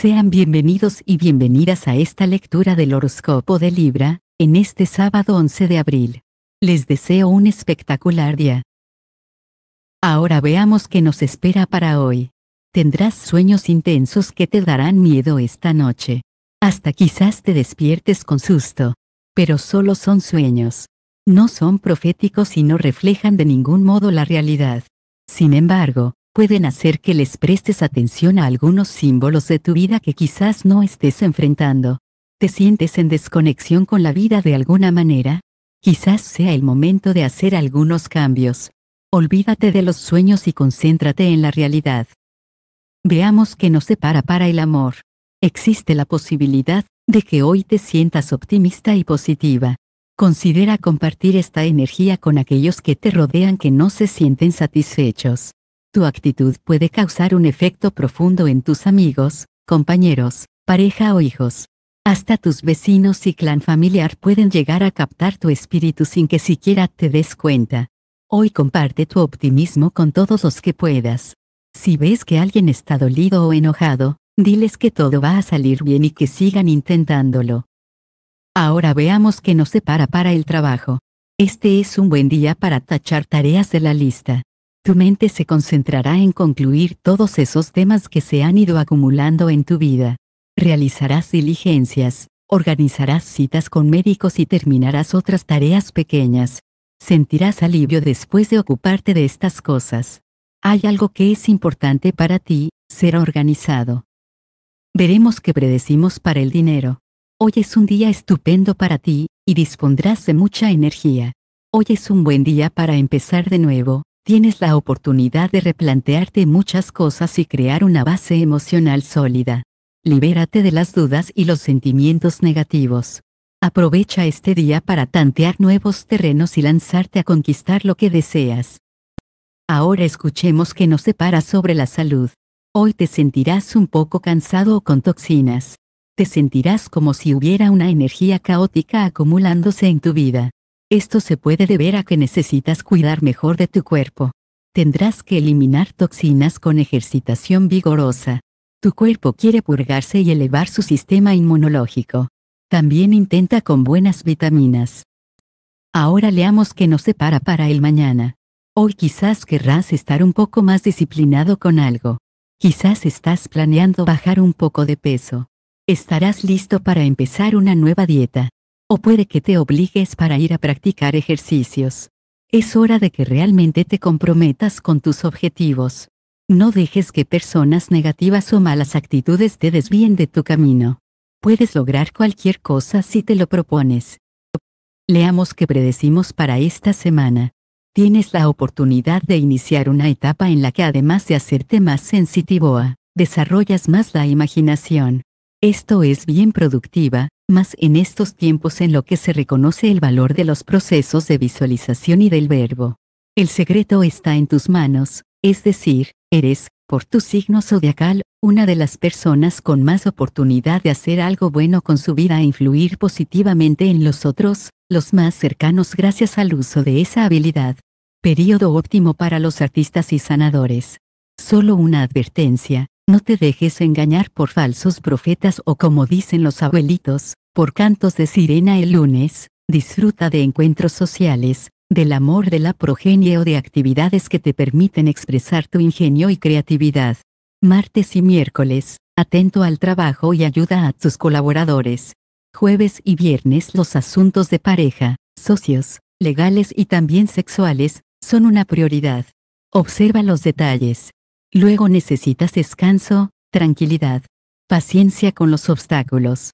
Sean bienvenidos y bienvenidas a esta lectura del horóscopo de Libra, en este sábado 11 de abril. Les deseo un espectacular día. Ahora veamos qué nos espera para hoy. Tendrás sueños intensos que te darán miedo esta noche. Hasta quizás te despiertes con susto. Pero solo son sueños. No son proféticos y no reflejan de ningún modo la realidad. Sin embargo, pueden hacer que les prestes atención a algunos símbolos de tu vida que quizás no estés enfrentando. ¿Te sientes en desconexión con la vida de alguna manera? Quizás sea el momento de hacer algunos cambios. Olvídate de los sueños y concéntrate en la realidad. Veamos qué nos separa para el amor. Existe la posibilidad de que hoy te sientas optimista y positiva. Considera compartir esta energía con aquellos que te rodean que no se sienten satisfechos. Tu actitud puede causar un efecto profundo en tus amigos, compañeros, pareja o hijos. Hasta tus vecinos y clan familiar pueden llegar a captar tu espíritu sin que siquiera te des cuenta. Hoy comparte tu optimismo con todos los que puedas. Si ves que alguien está dolido o enojado, diles que todo va a salir bien y que sigan intentándolo. Ahora veamos que nos para para el trabajo. Este es un buen día para tachar tareas de la lista tu mente se concentrará en concluir todos esos temas que se han ido acumulando en tu vida. Realizarás diligencias, organizarás citas con médicos y terminarás otras tareas pequeñas. Sentirás alivio después de ocuparte de estas cosas. Hay algo que es importante para ti, ser organizado. Veremos qué predecimos para el dinero. Hoy es un día estupendo para ti, y dispondrás de mucha energía. Hoy es un buen día para empezar de nuevo, tienes la oportunidad de replantearte muchas cosas y crear una base emocional sólida. Libérate de las dudas y los sentimientos negativos. Aprovecha este día para tantear nuevos terrenos y lanzarte a conquistar lo que deseas. Ahora escuchemos que nos separa sobre la salud. Hoy te sentirás un poco cansado o con toxinas. Te sentirás como si hubiera una energía caótica acumulándose en tu vida. Esto se puede deber a que necesitas cuidar mejor de tu cuerpo. Tendrás que eliminar toxinas con ejercitación vigorosa. Tu cuerpo quiere purgarse y elevar su sistema inmunológico. También intenta con buenas vitaminas. Ahora leamos que se para para el mañana. Hoy quizás querrás estar un poco más disciplinado con algo. Quizás estás planeando bajar un poco de peso. Estarás listo para empezar una nueva dieta o puede que te obligues para ir a practicar ejercicios. Es hora de que realmente te comprometas con tus objetivos. No dejes que personas negativas o malas actitudes te desvíen de tu camino. Puedes lograr cualquier cosa si te lo propones. Leamos que predecimos para esta semana. Tienes la oportunidad de iniciar una etapa en la que además de hacerte más sensitivo a, desarrollas más la imaginación. Esto es bien productiva, más en estos tiempos en lo que se reconoce el valor de los procesos de visualización y del verbo. El secreto está en tus manos, es decir, eres, por tu signo zodiacal, una de las personas con más oportunidad de hacer algo bueno con su vida e influir positivamente en los otros, los más cercanos gracias al uso de esa habilidad. Período óptimo para los artistas y sanadores. Solo una advertencia, no te dejes engañar por falsos profetas o como dicen los abuelitos, por cantos de sirena el lunes, disfruta de encuentros sociales, del amor de la progenie o de actividades que te permiten expresar tu ingenio y creatividad. Martes y miércoles, atento al trabajo y ayuda a tus colaboradores. Jueves y viernes los asuntos de pareja, socios, legales y también sexuales, son una prioridad. Observa los detalles, Luego necesitas descanso, tranquilidad, paciencia con los obstáculos,